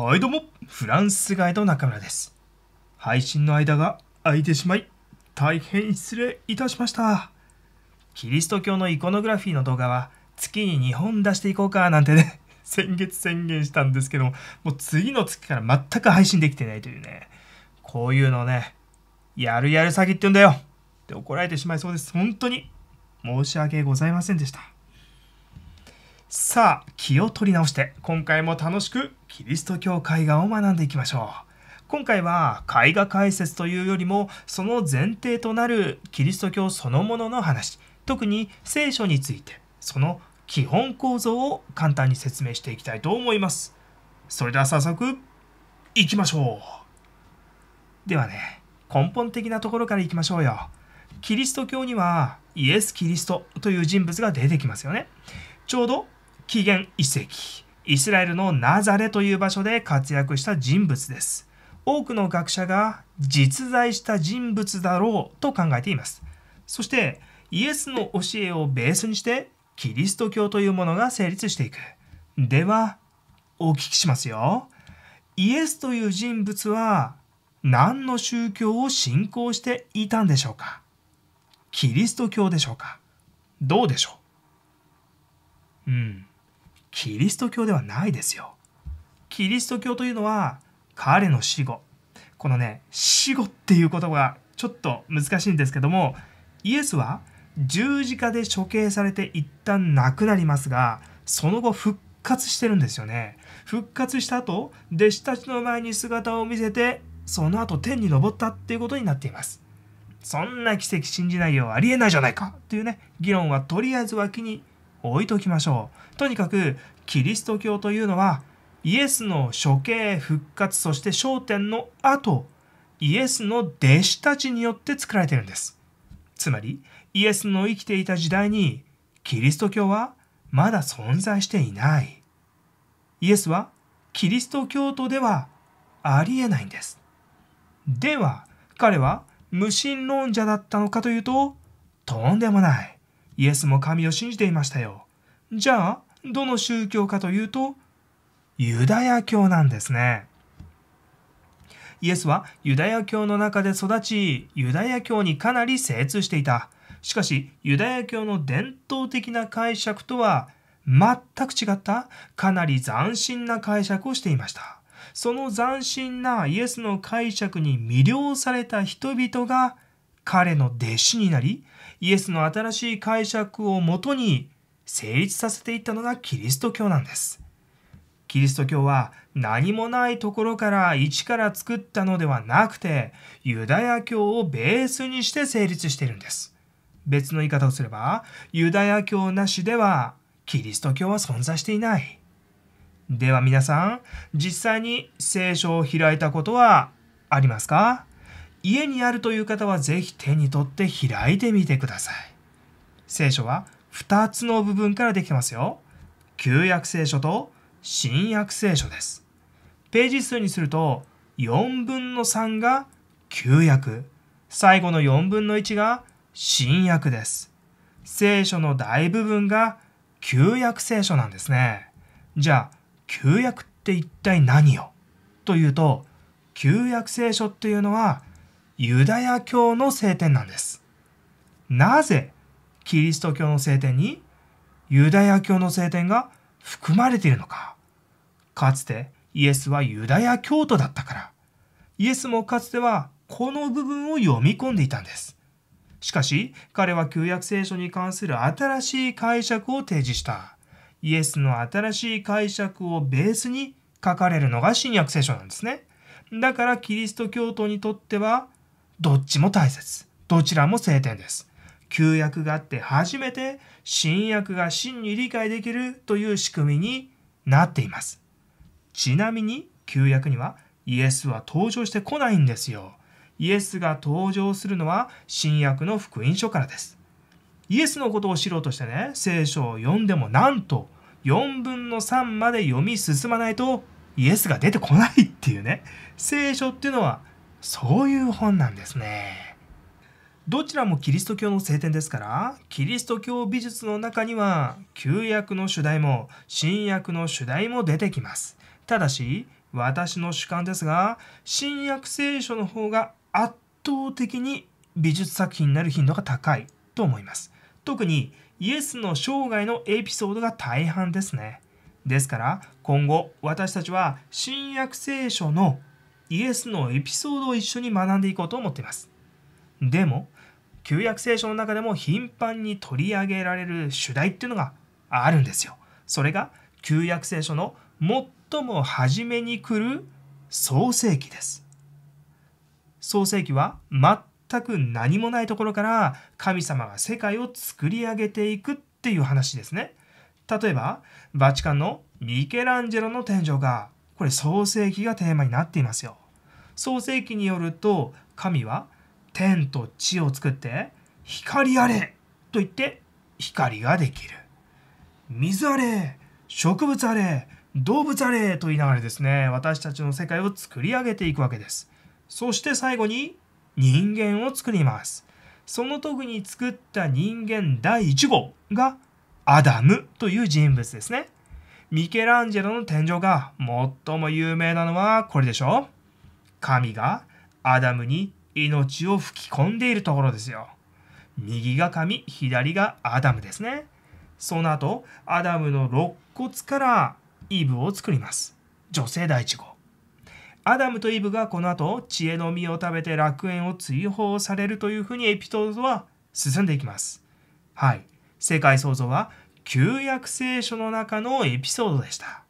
はいどうも、フランスガイド中村です。配信の間が空いてしまい、大変失礼いたしました。キリスト教のイコノグラフィーの動画は月に2本出していこうかなんてね、先月宣言したんですけども、もう次の月から全く配信できてないというね、こういうのね、やるやる詐欺って言うんだよって怒られてしまいそうです。本当に申し訳ございませんでした。さあ気を取り直して今回も楽しくキリスト教絵画を学んでいきましょう今回は絵画解説というよりもその前提となるキリスト教そのものの話特に聖書についてその基本構造を簡単に説明していきたいと思いますそれでは早速いきましょうではね根本的なところからいきましょうよキリスト教にはイエス・キリストという人物が出てきますよねちょうど紀元遺跡イスラエルのナザレという場所で活躍した人物です多くの学者が実在した人物だろうと考えていますそしてイエスの教えをベースにしてキリスト教というものが成立していくではお聞きしますよイエスという人物は何の宗教を信仰していたんでしょうかキリスト教でしょうかどうでしょううんキリスト教ではないですよ。キリスト教というのは彼の死後このね死後っていう言葉がちょっと難しいんですけどもイエスは十字架で処刑されて一旦亡くなりますがその後復活してるんですよね復活した後弟子たちの前に姿を見せてその後天に昇ったっていうことになっていますそんな奇跡信じないよありえないじゃないかというね議論はとりあえず脇に置いときましょう。とにかくキリスト教というのはイエスの処刑、復活、そして焦点の後、イエスの弟子たちによって作られているんです。つまり、イエスの生きていた時代に、キリスト教はまだ存在していない。イエスはキリスト教徒ではありえないんです。では、彼は無神論者だったのかというと、とんでもない。イエスも神を信じていましたよ。じゃあ、どの宗教かというと、ユダヤ教なんですね。イエスはユダヤ教の中で育ち、ユダヤ教にかなり精通していた。しかし、ユダヤ教の伝統的な解釈とは全く違った、かなり斬新な解釈をしていました。その斬新なイエスの解釈に魅了された人々が、彼の弟子になりイエスの新しい解釈をもとに成立させていったのがキリスト教なんですキリスト教は何もないところから一から作ったのではなくてユダヤ教をベースにして成立しているんです別の言い方をすればユダヤ教なしではキリスト教は存在していないでは皆さん実際に聖書を開いたことはありますか家にあるという方はぜひ手に取って開いてみてください。聖書は2つの部分からできてますよ。旧約聖書と新約聖書です。ページ数にすると4分の3が旧約、最後の4分の1が新約です。聖書の大部分が旧約聖書なんですね。じゃあ、旧約って一体何よというと、旧約聖書っていうのはユダヤ教の聖典なんです。なぜキリスト教の聖典にユダヤ教の聖典が含まれているのか。かつてイエスはユダヤ教徒だったから。イエスもかつてはこの部分を読み込んでいたんです。しかし彼は旧約聖書に関する新しい解釈を提示した。イエスの新しい解釈をベースに書かれるのが新約聖書なんですね。だからキリスト教徒にとってはどっちも大切。どちらも聖典です。旧約があって初めて新約が真に理解できるという仕組みになっています。ちなみに旧約にはイエスは登場してこないんですよ。イエスが登場するのは新約の福音書からです。イエスのことを知ろうとしてね、聖書を読んでもなんと4分の3まで読み進まないとイエスが出てこないっていうね。聖書っていうのはそういう本なんですね。どちらもキリスト教の聖典ですから、キリスト教美術の中には、旧約の主題も新約の主題も出てきます。ただし、私の主観ですが、新約聖書の方が圧倒的に美術作品になる頻度が高いと思います。特にイエスの生涯のエピソードが大半ですね。ですから今後私たちは新約聖書のイエスのエピソードを一緒に学んでいこうと思っています。でも、旧約聖書の中でも頻繁に取り上げられる主題っていうのがあるんですよ。それが旧約聖書の最も初めに来る創世記です。創世記は全く何もないところから神様が世界を作り上げていくっていう話ですね。例えば、バチカンのミケランジェロの天井がこれ創世記がテーマになっていますよ。創世記によると神は天と地を作って光あれと言って光ができる。水あれ植物あれ動物あれと言いながらですね私たちの世界を作り上げていくわけです。そして最後に人間を作ります。その時に作った人間第1号がアダムという人物ですね。ミケランジェロの天井が最も有名なのはこれでしょ神がアダムに命を吹き込んでいるところですよ。右が神、左がアダムですね。その後、アダムの肋骨からイブを作ります。女性第一号。アダムとイブがこの後、知恵の実を食べて楽園を追放されるというふうにエピソードは進んでいきます。はい。世界創造は旧約聖書の中のエピソードでした。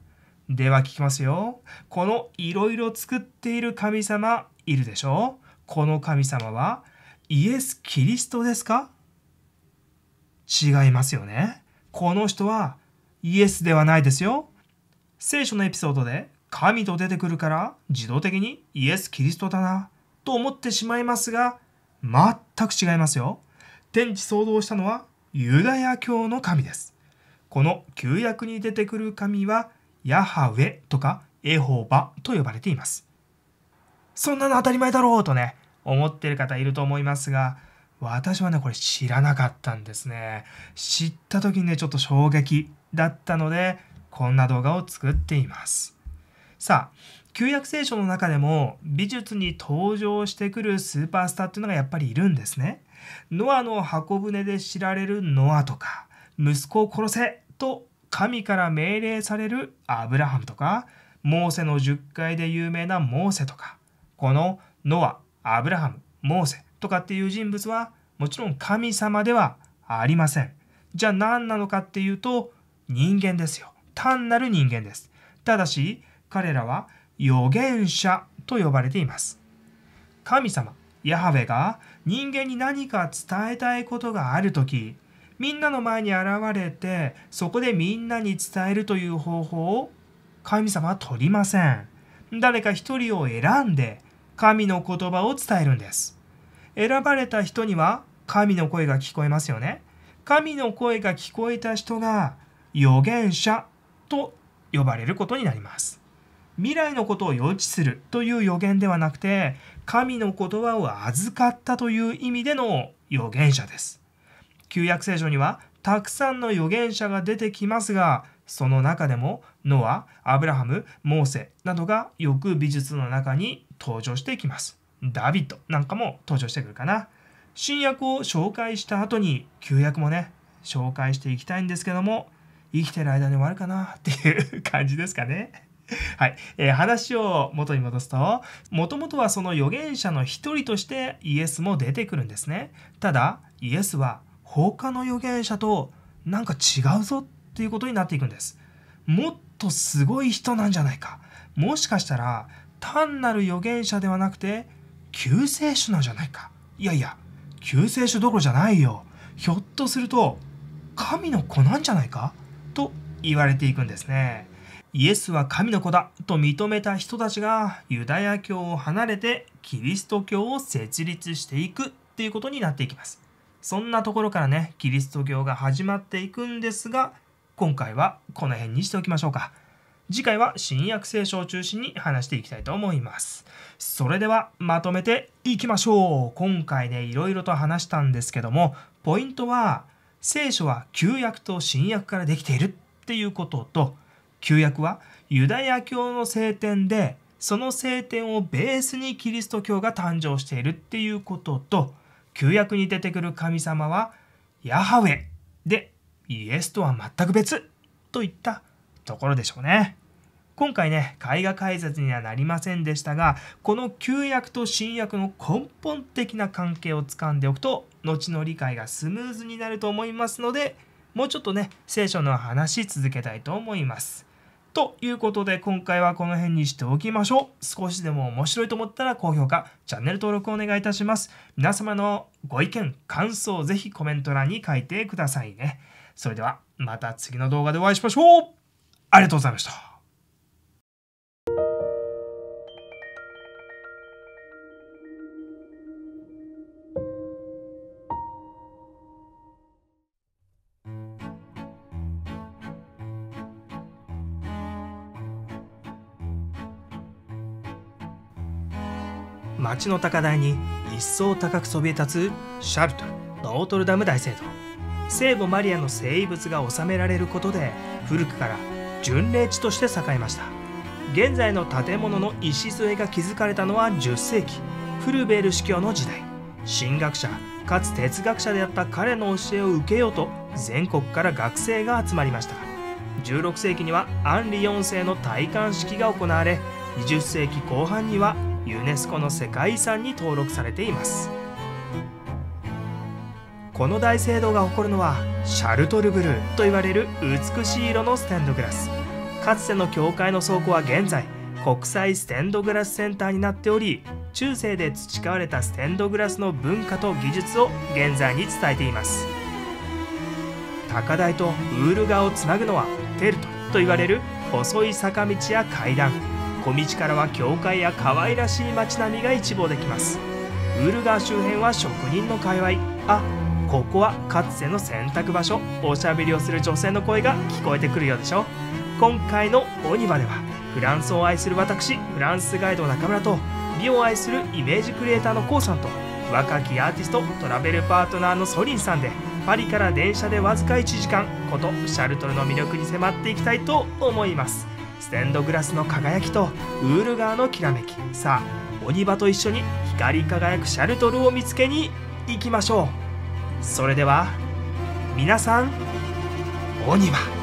では聞きますよ。このいろいろ作っている神様いるでしょうこの神様はイエス・キリストですか違いますよね。この人はイエスではないですよ。聖書のエピソードで神と出てくるから自動的にイエス・キリストだなと思ってしまいますが全く違いますよ。天地創造したのはユダヤ教の神です。この旧約に出てくる神はヤハウェとかエホバと呼ばれています。そんなの当たり前だろうとね、思ってる方いると思いますが、私はね、これ知らなかったんですね。知った時にね、ちょっと衝撃だったので、こんな動画を作っています。さあ、旧約聖書の中でも美術に登場してくるスーパースターっていうのがやっぱりいるんですね。ノアの箱舟で知られるノアとか、息子を殺せと神から命令されるアブラハムとかモーセの10回で有名なモーセとかこのノアアブラハムモーセとかっていう人物はもちろん神様ではありませんじゃあ何なのかっていうと人間ですよ単なる人間ですただし彼らは預言者と呼ばれています神様ヤハウェが人間に何か伝えたいことがある時みんなの前に現れてそこでみんなに伝えるという方法を神様は取りません誰か一人を選んで神の言葉を伝えるんです選ばれた人には神の声が聞こえますよね神の声が聞こえた人が預言者と呼ばれることになります未来のことを予知するという予言ではなくて神の言葉を預かったという意味での預言者です旧約聖書にはたくさんの預言者が出てきますがその中でもノアアブラハムモーセなどがよく美術の中に登場してきますダビッドなんかも登場してくるかな新約を紹介した後に旧約もね紹介していきたいんですけども生きてる間に終わるかなっていう感じですかね。はい、えー、話を元に戻すともともとはその預言者の一人としてイエスも出てくるんですねただイエスは他の預言者となんか違うぞっていうことになっていくんですもっとすごい人なんじゃないかもしかしたら単なる預言者ではなくて救世主なんじゃないかいやいや救世主どころじゃないよひょっとすると神の子なんじゃないかと言われていくんですねイエスは神の子だと認めた人たちがユダヤ教を離れてキリスト教を設立していくっていうことになっていきますそんなところからねキリスト教が始まっていくんですが今回はこの辺にしておきましょうか次回は新約聖書を中心に話していきたいと思いますそれではまとめていきましょう今回ねいろいろと話したんですけどもポイントは聖書は旧約と新約からできているっていうことと旧約はユダヤ教の聖典でその聖典をベースにキリスト教が誕生しているっていうことと旧約に出てくる神様はヤハウェでイエスとは全く別といったところでしょうね。今回ね、絵画解説にはなりませんでしたが、この旧約と新約の根本的な関係をつかんでおくと、後の理解がスムーズになると思いますので、もうちょっとね、聖書の話続けたいと思います。ということで今回はこの辺にしておきましょう。少しでも面白いと思ったら高評価、チャンネル登録お願いいたします。皆様のご意見、感想ぜひコメント欄に書いてくださいね。それではまた次の動画でお会いしましょうありがとうございました。町の高台に一層高くそびえ立つシャルトノートルダム大聖堂聖母マリアの聖遺物が収められることで古くから巡礼地として栄えました現在の建物の礎が築かれたのは10世紀フルベール司教の時代神学者かつ哲学者であった彼の教えを受けようと全国から学生が集まりました16世紀にはアンリ4世の戴冠式が行われ20世紀後半にはユネスコの世界遺産に登録されていますこの大聖堂が誇るのはシャルトルブルーと言われる美しい色のステンドグラスかつての教会の倉庫は現在国際ステンドグラスセンターになっており中世で培われたステンドグラスの文化と技術を現在に伝えています高台とウール川をつなぐのはテルトと言われる細い坂道や階段小道からは教会や可愛らしい街並みが一望できますウール川周辺は職人の界隈あここはかつての洗濯場所おしゃべりをする女性の声が聞こえてくるようでしょ今回の「オニバ」ではフランスを愛する私フランスガイド中村と美を愛するイメージクリエイターの KOO さんと若きアーティストトラベルパートナーのソリンさんでパリから電車でわずか1時間ことシャルトルの魅力に迫っていきたいと思います。ステンドグラスの輝きとウール側のきらめきさあ鬼場と一緒に光り輝くシャルトルを見つけに行きましょうそれでは皆さん鬼場